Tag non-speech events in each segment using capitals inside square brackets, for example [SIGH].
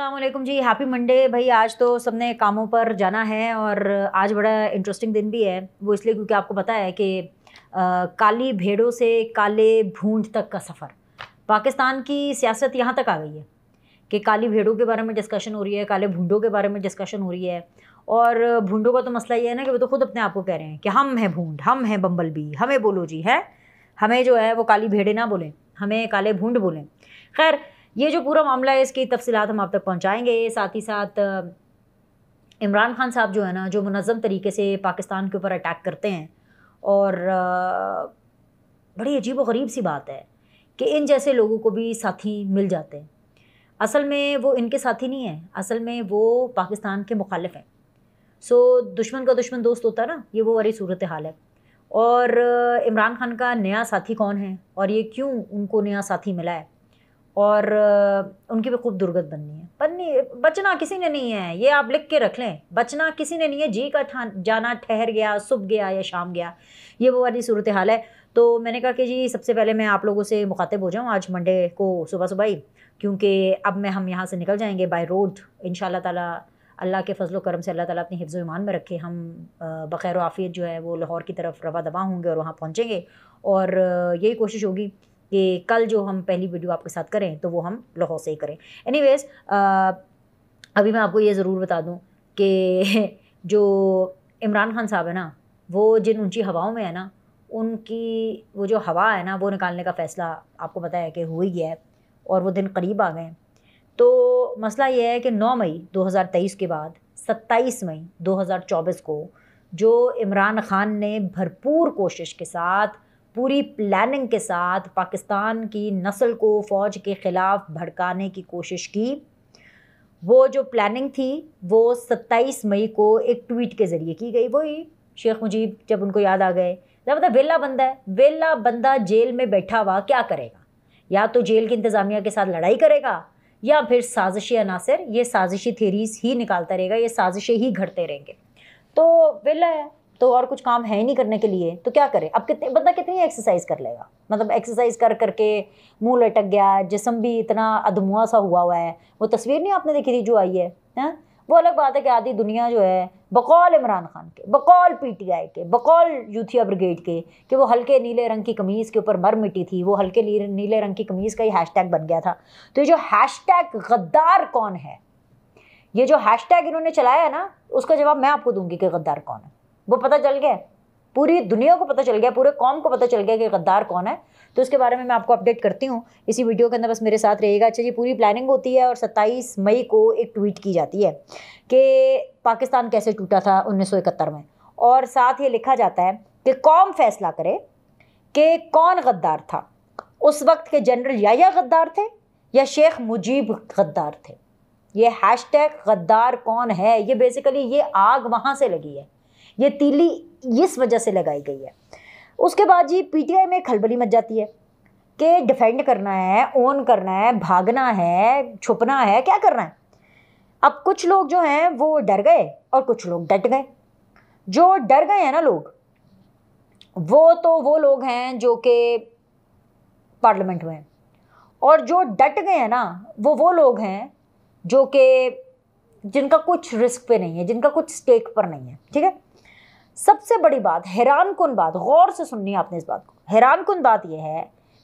असलम जी happy Monday भाई आज तो सबने कामों पर जाना है और आज बड़ा इंटरेस्टिंग दिन भी है वो इसलिए क्योंकि आपको पता है कि आ, काली भेड़ों से काले भूंड तक का सफ़र पाकिस्तान की सियासत यहाँ तक आ गई है कि काली भेड़ों के बारे में डिस्कशन हो रही है काले भूडों के बारे में डिस्कशन हो रही है और भूडों का तो मसला ये है ना कि वो तो खुद अपने आप को कह रहे हैं कि हम हैं भूड हम हैं बम्बल भी हमें बोलो जी है हमें जो है वो काली भेड़े ना बोलें हमें काले भूड बोलें खैर ये जो पूरा मामला है इसकी तफसीत हम आप तक पहुँचाएँगे साथ ही साथ इमरान खान साहब जो है ना जो मनज़म तरीके से पाकिस्तान के ऊपर अटैक करते हैं और बड़ी अजीब व गरीब सी बात है कि इन जैसे लोगों को भी साथी मिल जाते हैं असल में वो इनके साथी नहीं हैं असल में वो पाकिस्तान के मुखालिफ हैं सो दुश्मन का दुश्मन दोस्त होता है ना ये वो वाली सूरत हाल है और इमरान खान का नया साथी कौन है और ये क्यों उनको नया साथी मिला है और उनकी भी खूब दुर्गत बननी है बननी बचना किसी ने नहीं है ये आप लिख के रख लें बचना किसी ने नहीं है जी का जाना ठहर गया सुबह गया या शाम गया ये वो वाली सूरत हाल है तो मैंने कहा कि जी सबसे पहले मैं आप लोगों से मुखातिब हो जाऊँ आज मंडे को सुबह सुबह ही क्योंकि अब मैं हम यहाँ से निकल जाएंगे बाय रोड इन ताला अल्लाह के फजल करम से अल्लाह ताला अपने हिफ्ज़ ईमान में रखे हम बखैर आफियत जो है वो लाहौर की तरफ रवा दबा होंगे और वहाँ पहुँचेंगे और यही कोशिश होगी कि कल जो हम पहली वीडियो आपके साथ करें तो वो हम लाहौर से ही करें एनी अभी मैं आपको ये ज़रूर बता दूँ कि [LAUGHS] जो इमरान खान साहब है ना वो जिन ऊंची हवाओं में है ना उनकी वो जो हवा है ना वो निकालने का फ़ैसला आपको पता है कि हो ही गया है और वो दिन करीब आ गए हैं तो मसला ये है कि 9 मई 2023 के बाद 27 मई 2024 को जो इमरान खान ने भरपूर कोशिश के साथ पूरी प्लानिंग के साथ पाकिस्तान की नस्ल को फ़ौज के ख़िलाफ़ भड़काने की कोशिश की वो जो प्लानिंग थी वो 27 मई को एक ट्वीट के ज़रिए की गई वही शेख मुजीब जब उनको याद आ गए जब तो मतलब वेला बंदा है वेला बंदा जेल में बैठा हुआ क्या करेगा या तो जेल की इंतज़ामिया के साथ लड़ाई करेगा या फिर साजिशी अनासर ये साजिशी थेरीज ही निकालता रहेगा ये साजिशें ही घटते रहेंगे तो वेला है तो और कुछ काम है ही नहीं करने के लिए तो क्या करे अब कितने बंदा कितनी एक्सरसाइज कर लेगा मतलब एक्सरसाइज कर करके मुंह लटक गया जिसम भी इतना अधमुआ सा हुआ हुआ है वो तस्वीर नहीं आपने देखी थी जो आई है हा? वो अलग बात है कि आधी दुनिया जो है बकौल इमरान खान के बकौल पीटीआई के बकौल यूथिया ब्रिगेड के कि वो हल्के नीले रंग की कमीज़ के ऊपर मर मिट्टी थी वो हल्के नीले रंग की कमीज़ का ही हैशटैग बन गया था तो ये जो हैशटैग गद्दार कौन है ये जो हैशटैग इन्होंने चलाया ना उसका जवाब मैं आपको दूंगी कि गद्दार कौन है वो पता चल गया पूरी दुनिया को पता चल गया पूरे कॉम को पता चल गया कि गद्दार कौन है तो उसके बारे में मैं आपको अपडेट करती हूँ इसी वीडियो के अंदर बस मेरे साथ रहेगा अच्छा जी पूरी प्लानिंग होती है और 27 मई को एक ट्वीट की जाती है कि पाकिस्तान कैसे टूटा था उन्नीस में और साथ ये लिखा जाता है कि कौम फैसला करे कि कौन गद्दार था उस वक्त के जनरल याया गद्दार थे या शेख मुजीब गद्दार थे ये हैश गद्दार कौन है ये बेसिकली ये आग वहाँ से लगी है ये तीली इस वजह से लगाई गई है उसके बाद जी पीटीआई में खलबली मच जाती है कि डिफेंड करना है ओन करना है भागना है छुपना है क्या करना है अब कुछ लोग जो हैं वो डर गए और कुछ लोग डट गए जो डर गए हैं ना लोग वो तो वो लोग हैं जो कि पार्लियामेंट में और जो डट गए हैं ना वो वो लोग हैं जो कि जिनका कुछ रिस्क पे नहीं है जिनका कुछ स्टेक पर नहीं है ठीक है सबसे बड़ी बात हैरान कन बात गौर से सुननी आपने इस बात को हैरान कन बात यह है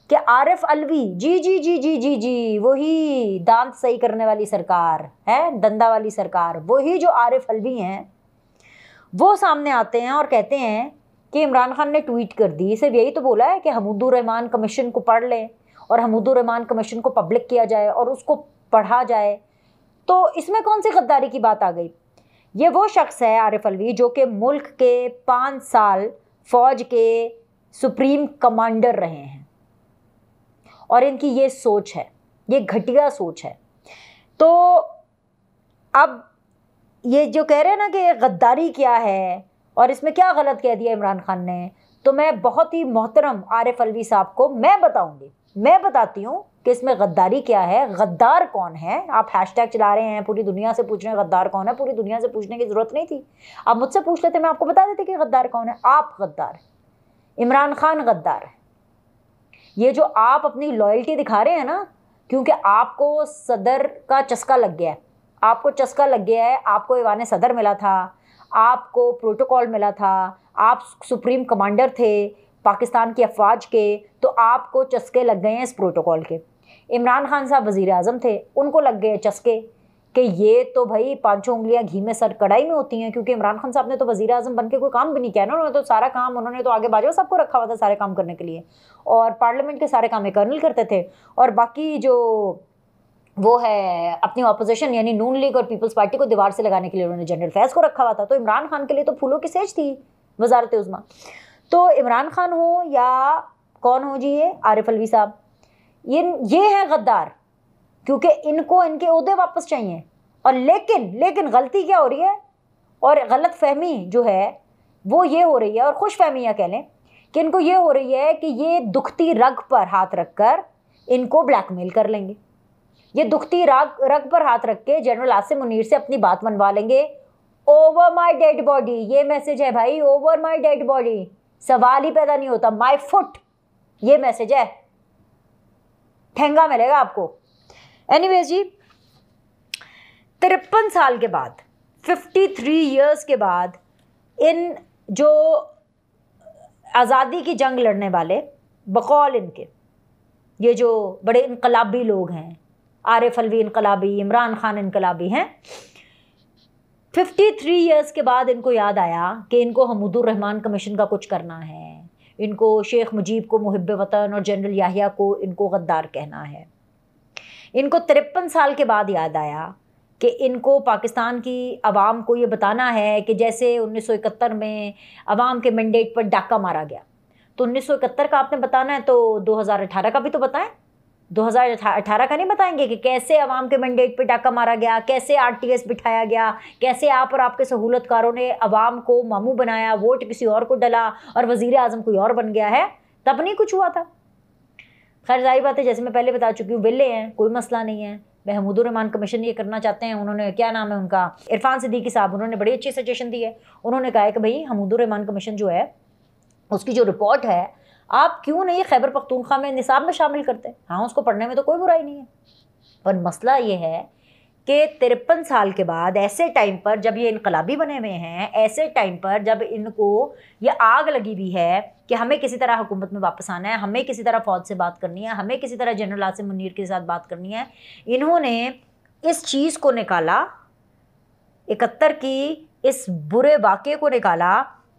कि आरिफ अलवी जी जी जी जी जी जी वही दांत सही करने वाली सरकार है दंदा वाली सरकार वही जो आरिफ अलवी हैं वो सामने आते हैं और कहते हैं कि इमरान खान ने ट्वीट कर दी सिर्फ यही तो बोला है कि हमूदुररहमान कमीशन को पढ़ लें और हमूदुररहमान कमीशन को पब्लिक किया जाए और उसको पढ़ा जाए तो इसमें कौन सी गद्दारी की बात आ गई ये वो शख्स है आरिफ अलवी जो कि मुल्क के पाँच साल फ़ौज के सुप्रीम कमांडर रहे हैं और इनकी ये सोच है ये घटिया सोच है तो अब ये जो कह रहे हैं ना कि गद्दारी क्या है और इसमें क्या गलत कह दिया इमरान खान ने तो मैं बहुत ही मोहतरम आरिफ अलवी साहब को मैं बताऊंगी मैं बताती हूँ कि इसमें गद्दारी क्या है गद्दार कौन है आप हैश चला रहे हैं पूरी दुनिया से पूछ रहे हैं गद्दार कौन है पूरी दुनिया से पूछने की ज़रूरत नहीं थी आप मुझसे पूछ लेते मैं आपको बता देती कि गद्दार कौन है आप गद्दार इमरान खान गद्दार है ये जो आप अपनी लॉयल्टी दिखा रहे हैं ना क्योंकि आपको सदर का चस्का लग गया है आपको चस्का लग गया है आपको ईवान सदर मिला था आपको प्रोटोकॉल मिला था आप सुप्रीम कमांडर थे पाकिस्तान की अफवाज के तो आपको चस्के लग गए हैं इस प्रोटोकॉल के इमरान खान साहब वज़ी अजम थे उनको लग गए चस्के कि ये तो भाई पाँचों उंगलियां घी में सर कढ़ाई में होती हैं क्योंकि इमरान खान साहब ने तो वजी अजम बन के कोई काम भी नहीं किया ना उन्होंने तो सारा काम उन्होंने तो आगे बाजवा सबको रखा हुआ था सारे काम करने के लिए और पार्लियामेंट के सारे काम कर्नल करते थे और बाकी जो वो है अपनी अपोजिशन यानी नून लीग और पीपल्स पार्टी को दीवार से लगाने के लिए उन्होंने जनरल फैज को रखा हुआ था तो इमरान खान के लिए तो फूलों की सेज थी वजारत उजमा तो इमरान खान हो या कौन हो जी ये आरिफ अलवी साहब ये ये हैं गद्दार क्योंकि इनको इनके अहदे वापस चाहिए और लेकिन लेकिन गलती क्या हो रही है और गलत फहमी जो है वो ये हो रही है और खुश फहमियाँ कह लें कि इनको ये हो रही है कि ये दुखती रग पर हाथ रख कर इनको ब्लैकमेल कर लेंगे ये दुखती राग रग पर हाथ रख के जनरल आसिम मुनीर से अपनी बात मनवा लेंगे ओवर माई डेड बॉडी ये मैसेज है भाई ओवर माई डेड बॉडी सवाल ही पैदा नहीं होता माई फुट ये मैसेज है ठेंगा मिलेगा आपको एनी जी तिरपन साल के बाद 53 थ्री ईयर्स के बाद इन जो आज़ादी की जंग लड़ने वाले बकौल इनके ये जो बड़े इनकलाबी लोग हैं एफ अलवी इनकलाबी इमरान खान इनकलाबी हैं 53 थ्री ईयर्स के बाद इनको याद आया कि इनको हमूदुर रहमान कमीशन का कुछ करना है इनको शेख मुजीब को मुहब वतन और जनरल याहिया को इनको गद्दार कहना है इनको तिरपन साल के बाद याद आया कि इनको पाकिस्तान की आवाम को ये बताना है कि जैसे 1971 में आवाम के मैंडेट पर डाका मारा गया तो 1971 का आपने बताना है तो 2018 का भी तो बताएं 2018 का नहीं बताएंगे कि कैसे अवाम के मैंडेट पे डाका मारा गया कैसे आरटीएस बिठाया गया कैसे आप और आपके सहूलतकारों ने अवाम को मामू बनाया वोट किसी और को डला और वजीर अजम कोई और बन गया है तब नहीं कुछ हुआ था खैर जारी बात है जैसे मैं पहले बता चुकी हूँ वेले हैं कोई मसला नहीं है महमूदुररहमान कमीशन ये करना चाहते हैं उन्होंने क्या नाम है उनका इरफान सिद्दीकी साहब उन्होंने बड़ी अच्छी सजेशन दी है उन्होंने कहा है कि भाई हमूदुररहमान कमीशन जो है उसकी जो रिपोर्ट है आप क्यों नहीं खैबर पख्तूनख्वा में निसाब में शामिल करते हैं हाँ उसको पढ़ने में तो कोई बुराई नहीं है पर मसला ये है कि तिरपन साल के बाद ऐसे टाइम पर जब ये इनकलाबी बने हुए हैं ऐसे टाइम पर जब इनको ये आग लगी हुई है कि हमें किसी तरह हुकूमत में वापस आना है हमें किसी तरह फ़ौज से बात करनी है हमें किसी तरह जनरल आसिम मुनीर के साथ बात करनी है इन्होंने इस चीज़ को निकाला इकहत्तर की इस बुरे वाक़े को निकाला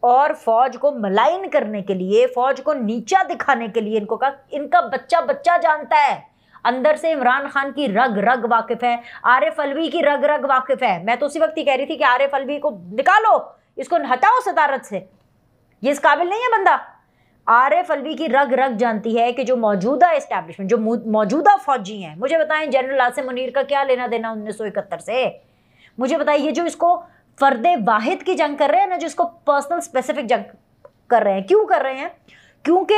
और फौज को मलाइन करने के लिए फौज को नीचा दिखाने के लिए इनको कहा इनका बच्चा बच्चा जानता है अंदर से इमरान खान की रग रग वाकिफ है आरिफ अलवी की रग रग वाकिफ है मैं तो उसी वक्त ही कह रही थी कि आरिफ अलवी को निकालो इसको हटाओ सदारत से ये इस काबिल नहीं है बंदा आरिफ अलवी की रग रग जानती है कि जो मौजूदा इस्टेब्लिशमेंट जो मौजूदा फौजी हैं मुझे बताएं जनरल आसिम मुनीर का क्या लेना देना उन्नीस से मुझे बताइए जो इसको फर्द वाहिद की जंग कर रहे हैं ना जो इसको पर्सनल स्पेसिफिक जंग कर रहे हैं क्यों कर रहे हैं क्योंकि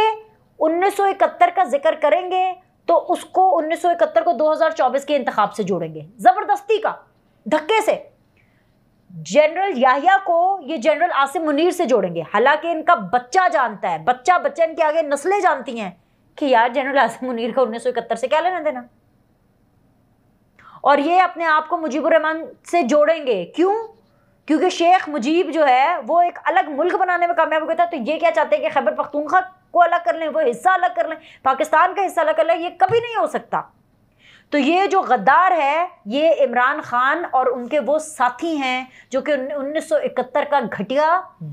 1971 का जिक्र करेंगे तो उसको 1971 को 2024 के इंतखाब से जोड़ेंगे ज़बरदस्ती का धक्के से जनरल याहिया को ये जनरल आसिम मुनीर से जोड़ेंगे हालांकि इनका बच्चा जानता है बच्चा बच्चा इनके आगे नस्लें जानती हैं कि यार जनरल आसिम मुनीर का उन्नीस से क्या लेना देना और ये अपने आप को मुजीबुर रहमान से जोड़ेंगे क्यों क्योंकि शेख मुजीब जो है वो एक अलग मुल्क बनाने में कामयाब हो गया था तो ये क्या चाहते हैं कि खैबर पख्तूनखा को अलग कर लें वो हिस्सा अलग कर लें पाकिस्तान का हिस्सा अलग कर लें ये कभी नहीं हो सकता तो ये जो गद्दार है ये इमरान खान और उनके वो साथी हैं जो कि उन्नीस का घटिया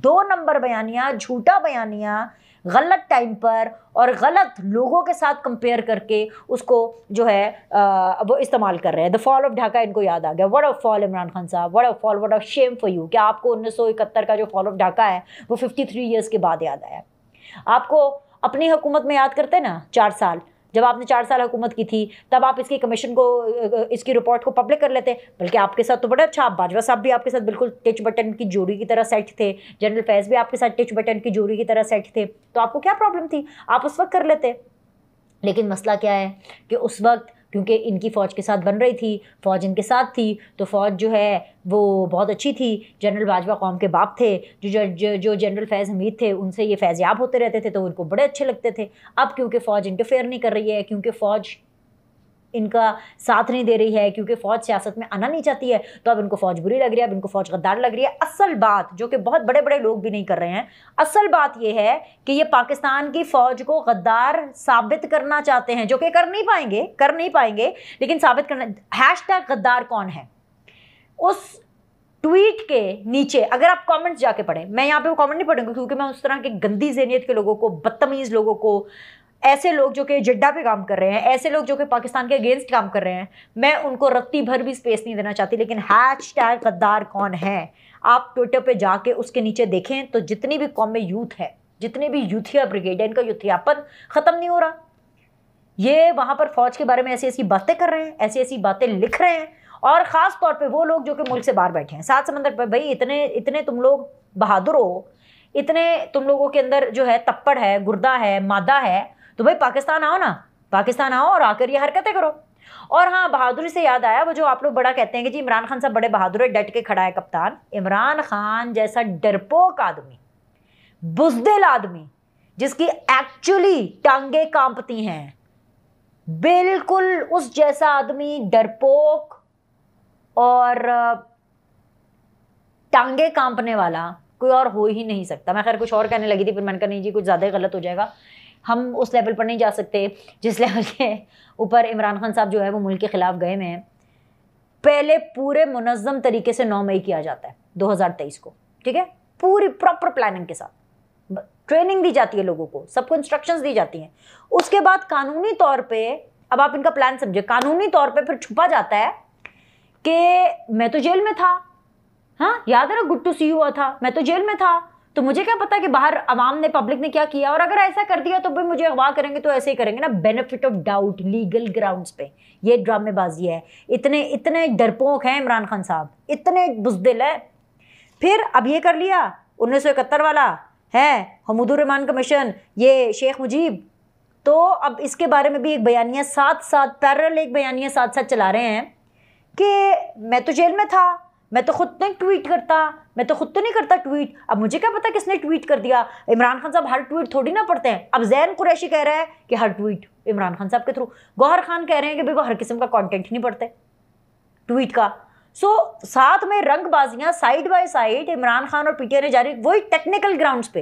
दो नंबर बयानिया झूठा बयानिया गलत टाइम पर और गलत लोगों के साथ कंपेयर करके उसको जो है आ, वो इस्तेमाल कर रहे हैं द फॉल ऑफ ढाका इनको याद आ गया word of fall Imran Khan sahab word of fall word of shame for you क्या आपको उन्नीस का जो फॉल ऑफ ढाका है वो फिफ्टी थ्री ईयर्स के बाद याद आया आपको अपनी हुकूमत में याद करते ना चार साल जब आपने चार साल हुकूमत की थी तब आप इसकी कमीशन को इसकी रिपोर्ट को पब्लिक कर लेते बल्कि आपके साथ तो बड़ा अच्छा आप बाजवा साहब भी आपके साथ बिल्कुल टिच बटन की जोड़ी की तरह सेट थे जनरल फैज भी आपके साथ टिच बटन की जोड़ी की तरह सेट थे तो आपको क्या प्रॉब्लम थी आप उस वक्त कर लेते लेकिन मसला क्या है कि उस वक्त क्योंकि इनकी फ़ौज के साथ बन रही थी फ़ौज इनके साथ थी तो फ़ौज जो है वो बहुत अच्छी थी जनरल बाजवा कौम के बाप थे जो जो जो जनरल फैज़ हमीद थे उनसे ये फैज़ याब होते रहते थे तो उनको बड़े अच्छे लगते थे अब क्योंकि फ़ौज इंटरफेयर नहीं कर रही है क्योंकि फ़ौज इनका साथ नहीं दे रही है क्योंकि फ़ौज सियासत में आना नहीं चाहती है तो अब इनको फ़ौज बुरी लग रही है अब इनको फ़ौज गद्दार लग रही है असल बात जो कि बहुत बड़े बड़े लोग भी नहीं कर रहे हैं असल बात यह है कि ये पाकिस्तान की फ़ौज को गद्दार साबित करना चाहते हैं जो कि कर नहीं पाएंगे कर नहीं पाएंगे लेकिन साबित करना हैश गद्दार कौन है उस ट्वीट के नीचे अगर आप कमेंट्स जाके पढ़ें मैं यहाँ पे वो कमेंट नहीं पढ़ूंगी क्योंकि मैं उस तरह के गंदी जहनीत के लोगों को बदतमीज़ लोगों को ऐसे लोग जो कि जिड्डा पे काम कर रहे हैं ऐसे लोग जो कि पाकिस्तान के अगेंस्ट काम कर रहे हैं मैं उनको रत्ती भर भी स्पेस नहीं देना चाहती लेकिन हैच टैग गद्दार कौन है आप ट्विटर पे जाके उसके नीचे देखें तो जितनी भी कौम में यूथ है जितने भी यूथिया ब्रिगेड है इनका यूथियापन ख़त्म नहीं हो रहा ये वहाँ पर फ़ौज के बारे में ऐसी ऐसी बातें कर रहे हैं ऐसी ऐसी बातें लिख रहे हैं और ख़ास तौर पर वो लोग जो कि मुल्क से बाहर बैठे हैं सात समंदर पर भाई इतने इतने तुम लोग बहादुर हो इतने तुम लोगों के अंदर जो है तप्पड़ है गुर्दा है मादा है तो भाई पाकिस्तान आओ ना पाकिस्तान आओ और आकर ये हरकतें करो और हाँ बहादुरी से याद आया वो जो आप लोग बड़ा कहते हैं कि जी इमरान खान साहब बड़े बहादुर डट के खड़ा है कप्तान इमरान खान जैसा डरपोक आदमी बुजदिल आदमी जिसकी एक्चुअली टांगे कांपती हैं बिल्कुल उस जैसा आदमी डरपोक और टांगे कांपने वाला कोई और हो ही नहीं सकता मैं खैर कुछ और कहने लगी थी फिर मैंने कहा नहीं जी कुछ ज़्यादा ही गलत हो जाएगा हम उस लेवल पर नहीं जा सकते जिस लेवल के ऊपर इमरान खान साहब जो है वो मुल्क के ख़िलाफ़ गए हुए हैं पहले पूरे मुनज़म तरीके से नौ मई किया जाता है 2023 को ठीक है पूरी प्रॉपर प्लानिंग के साथ ट्रेनिंग दी जाती है लोगों को सबको इंस्ट्रक्शंस दी जाती हैं उसके बाद कानूनी तौर पे अब आप इनका प्लान समझे कानूनी तौर पे फिर छुपा जाता है कि मैं तो जेल में था हाँ याद है ना गुड टू सी हुआ था मैं तो जेल में था तो मुझे क्या पता कि बाहर आवाम ने पब्लिक ने क्या किया और अगर ऐसा कर दिया तो भी मुझे अगवा करेंगे तो ऐसे ही करेंगे ना benefit of doubt legal grounds पे ये ड्रामेबाजी है इतने इतने डरपोक हैं इमरान खान साहब इतने बुजदिल है फिर अब ये कर लिया उन्नीस वाला है हमूदुररहमान कमीशन ये शेख मुजीब तो अब इसके बारे में भी एक बयानिया साथ साथ पैरल एक बयानिया साथ साथ चला रहे हैं कि मैं तो जेल में था मैं तो खुद तो नहीं ट्वीट करता मैं तो खुद तो नहीं करता ट्वीट अब मुझे क्या पता किसने ट्वीट कर दिया इमरान खान साहब हर ट्वीट थोड़ी ना पढ़ते हैं अब जैन कुरैशी कह रहा है कि हर ट्वीट इमरान खान साहब के थ्रू गौहर खान कह रहे हैं कि भाई वो हर किस्म का कॉन्टेंट ही नहीं पढ़ते ट्वीट का सो so, साथ में रंगबाजियां side by side Imran Khan और पीटीआई ने जारी वही टेक्निकल ग्राउंड्स पे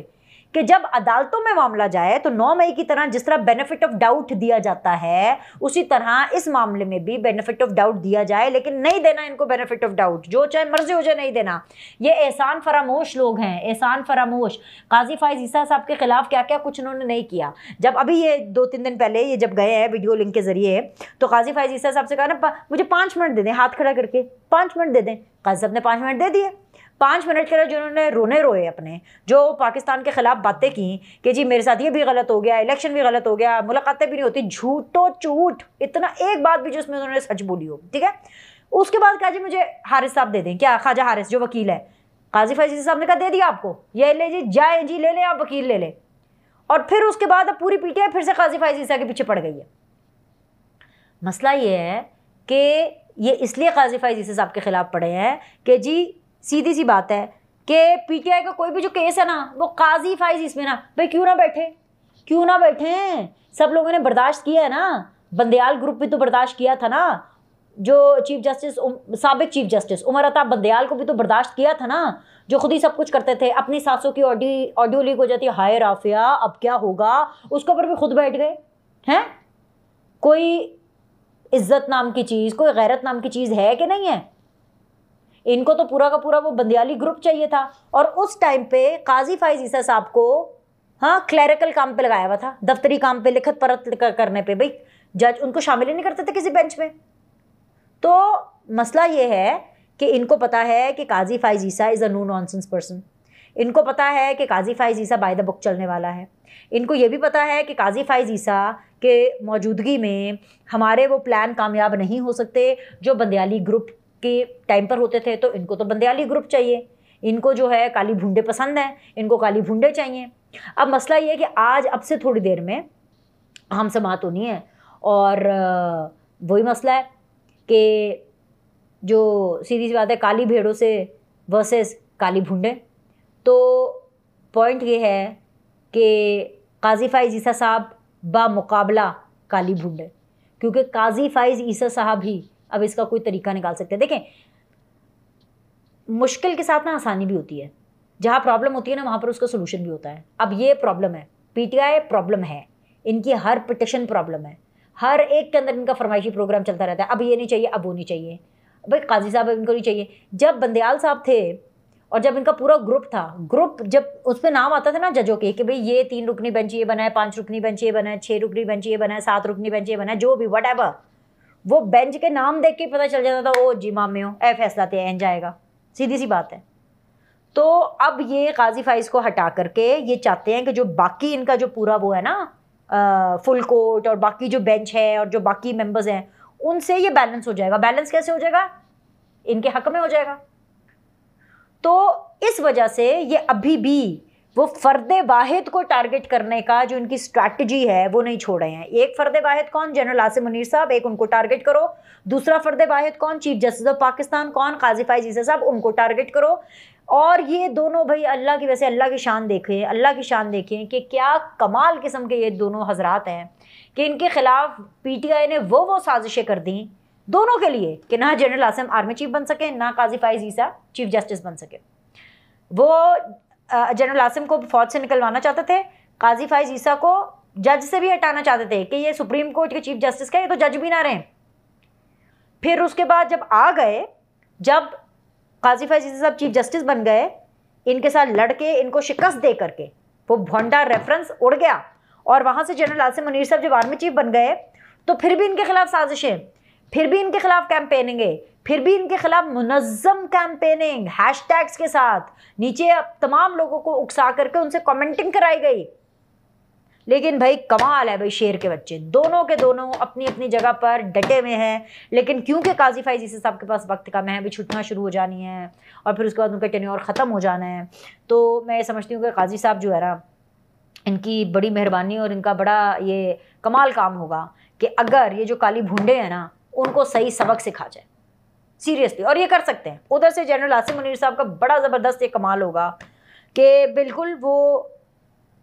कि जब अदालतों में मामला जाए तो 9 मई की तरह जिस तरह बेनिफिट ऑफ डाउट दिया जाता है उसी तरह इस मामले में भी बेनिफिट ऑफ डाउट दिया जाए लेकिन नहीं देना इनको बेनिफिट ऑफ डाउट जो चाहे मर्जी हो जाए नहीं देना ये एहसान फरामोश लोग हैं एहसान फरामोश काजी फायज ईसा साहब के खिलाफ क्या क्या कुछ उन्होंने नहीं किया जब अभी ये दो तीन दिन पहले ये जब गए हैं वीडियो लिंक के जरिए तो काजी फायज ईसा साहब से कहा ना मुझे पाँच मिनट दे दें हाथ खड़ा करके पाँच मिनट दे दें काजी साहब ने पाँच मिनट दे दिए पाँच मिनट के लिए जिन्होंने रोने रोए अपने जो पाकिस्तान के ख़िलाफ़ बातें की कि जी मेरे साथ ये भी गलत हो गया इलेक्शन भी गलत हो गया मुलाकातें भी नहीं होती झूठो झूठ इतना एक बात भी जो उसमें उन्होंने सच बोली हो ठीक है उसके बाद कहा जी मुझे हारिस साहब दे दें क्या ख्वाजा हारिस जो वकील है काजी फैजी साहब ने कहा दे दिया आपको ये ले जी जाए जी ले लें आप वकील ले लें और फिर उसके बाद अब पूरी पीटीआई फिर से काजी फैजी साहब के पीछे पड़ गई है मसला ये है कि ये इसलिए काजी फैजी साहब के ख़िलाफ़ पड़े हैं कि जी सीधी सी बात है कि पीटीआई का कोई भी जो केस है ना वो काजी फाइज इसमें ना भाई क्यों ना बैठे क्यों ना बैठे सब लोगों ने बर्दाश्त किया है ना बंदयाल ग्रुप भी तो बर्दाश्त किया था ना जो चीफ जस्टिस सबक चीफ जस्टिस उमर अताब बंदयाल को भी तो बर्दाश्त किया था ना जो खुद ही सब कुछ करते थे अपनी सासों की ऑडियो ऑडियो लीक हो जाती है हाय राफिया अब क्या होगा उसके ऊपर भी खुद बैठ गए हैं कोई इज्जत नाम की चीज़ कोई गैरत नाम की चीज़ है कि नहीं है इनको तो पूरा का पूरा वो बंदियाली ग्रुप चाहिए था और उस टाइम पे काजी फाइज ईसा साहब को हाँ क्लैरिकल काम पे लगाया हुआ था दफ्तरी काम पे लिखत परत करने पे भाई जज उनको शामिल ही नहीं करते थे किसी बेंच में तो मसला ये है कि इनको पता है कि Qazi Faez Isa is a no nonsense person इनको पता है कि Qazi Faez Isa by the book चलने वाला है इनको ये भी पता है कि काजी फाइज ईसा के मौजूदगी में हमारे वो प्लान कामयाब नहीं हो सकते जो बंदयाली ग्रुप के टाइम पर होते थे तो इनको तो बंदयाली ग्रुप चाहिए इनको जो है काली भूडे पसंद हैं इनको काली भूडे चाहिए अब मसला ये है कि आज अब से थोड़ी देर में हम बात होनी है और वही मसला है कि जो सीधी सी बात है काली भेड़ों से वर्सेस काली भूडे तो पॉइंट ये है कि काजी फाइज ईसा साहब बा मुकाबला काली भूडे क्योंकि काजी फाइज ईसा साहब ही अब इसका कोई तरीका निकाल सकते हैं देखें मुश्किल के साथ ना आसानी भी होती है जहाँ प्रॉब्लम होती है ना वहाँ पर उसका सोल्यूशन भी होता है अब ये प्रॉब्लम है आई प्रॉब्लम है इनकी हर पिटिशन प्रॉब्लम है हर एक के अंदर इनका फरमाइशी प्रोग्राम चलता रहता है अब ये नहीं चाहिए अब वो नहीं चाहिए भाई काजी साहब इनको नहीं चाहिए जब बंदयाल साहब थे और जब इनका पूरा ग्रुप था ग्रुप जब उस पर नाम आता था ना जजों के कि भाई ये तीन रुकनी बेंच ये बनाए पांच पाँच रुकनी बेंच ये बनाए छः रुकनी बेंच ये बनाए सात रुकनी बेंच ये बनाए जो भी वट एवर वो बेंच के नाम देख के पता चल जाता था ओ जी मामे हो ऐ फैसला तेन एन जाएगा सीधी सी बात है तो अब ये काजी फाइज को हटा करके ये चाहते हैं कि जो बाकी इनका जो पूरा वो है ना आ, फुल कोर्ट और बाकी जो बेंच है और जो बाकी मेंबर्स हैं उनसे ये बैलेंस हो जाएगा बैलेंस कैसे हो जाएगा इनके हक में हो जाएगा तो इस वजह से ये अभी भी वो फ़र्द वाहिद को टारगेट करने का जो इनकी स्ट्रैटेजी है वो नहीं छोड़ रहे हैं एक फ़र्द वाहिद कौन जनरल आसिम मुनीर साहब एक उनको टारगेट करो दूसरा फ़र्द वाहिद कौन चीफ जस्टिस ऑफ पाकिस्तान कौन काजी जीसा साहब उनको टारगेट करो और ये दोनों भाई अल्लाह की वैसे अल्लाह की शान देखें अल्लाह की शान देखें कि क्या कमाल किस्म के ये दोनों हजरात हैं कि इनके ख़िलाफ़ आई ने वो वो साजिशें कर दी दोनों के लिए कि ना जनरल आसिम आर्मी चीफ बन सके ना काजी जीसा चीफ जस्टिस बन सके वो जनरल आसिम को फौज से निकलवाना चाहते थे काजी फाइज ईसा को जज से भी हटाना चाहते थे कि ये सुप्रीम कोर्ट के चीफ जस्टिस का ये तो जज भी ना रहे फिर उसके बाद जब आ गए जब काजी फाइज ईसा साहब चीफ जस्टिस बन गए इनके साथ लड़के इनको शिकस्त दे करके वो भोंडा रेफरेंस उड़ गया और वहाँ से जनरल आसिम मुनीर साहब जब आर्मी चीफ बन गए तो फिर भी इनके खिलाफ साजिशें फिर भी इनके खिलाफ कैंपेनिंग है फिर भी इनके खिलाफ मुनज़म कैंपेनिंग हैश टैग्स के साथ नीचे अब तमाम लोगों को उकसा करके उनसे कमेंटिंग कराई गई लेकिन भाई कमाल है भाई शेर के बच्चे दोनों के दोनों अपनी अपनी जगह पर डटे हुए हैं लेकिन क्योंकि काजी फाइजी साहब के पास वक्त कम है अभी छुट्टियाँ शुरू हो जानी है और फिर उसके बाद उनका और ख़त्म हो जाना है तो मैं ये समझती हूँ कि काजी साहब जो है ना इनकी बड़ी मेहरबानी और इनका बड़ा ये कमाल काम होगा कि अगर ये जो काली भूडे हैं ना उनको सही सबक सिखा जाए सीरियसली और ये कर सकते हैं उधर से जनरल आसिम मुनीर साहब का बड़ा ज़बरदस्त ये कमाल होगा कि बिल्कुल वो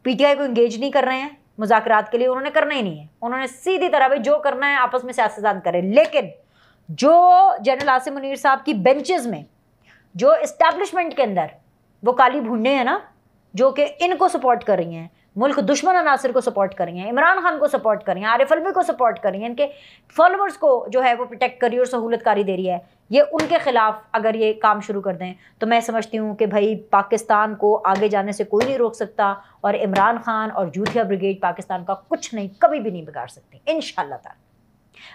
पीटीआई को इंगेज नहीं कर रहे हैं मुजाकरात के लिए उन्होंने करना ही नहीं है उन्होंने सीधी तरह भी जो करना है आपस में सियासतदान करें लेकिन जो जनरल आसिम मुनीर साहब की बेंचेस में जो इस्टेब्लिशमेंट के अंदर वो काली भूडे हैं ना जो कि इनको सपोर्ट कर रही हैं मुल्क दुश्मन अनासर को सपोर्ट कर रही हैं इमरान खान को सपोर्ट कर रही हैं आरिफ अलवी को सपोर्ट कर रही हैं इनके फॉलोअर्स को जो है वो प्रोटेक्ट कर रही है और सहूलतकारी दे रही है ये उनके ख़िलाफ़ अगर ये काम शुरू कर दें तो मैं समझती हूँ कि भाई पाकिस्तान को आगे जाने से कोई नहीं रोक सकता और इमरान खान और जूथिया ब्रिगेड पाकिस्तान का कुछ नहीं कभी भी नहीं बिगाड़ सकती इन शाह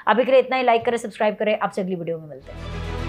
अभी के लिए इतना ही लाइक करें सब्सक्राइब करें आपसे अगली वीडियो में मिलते हैं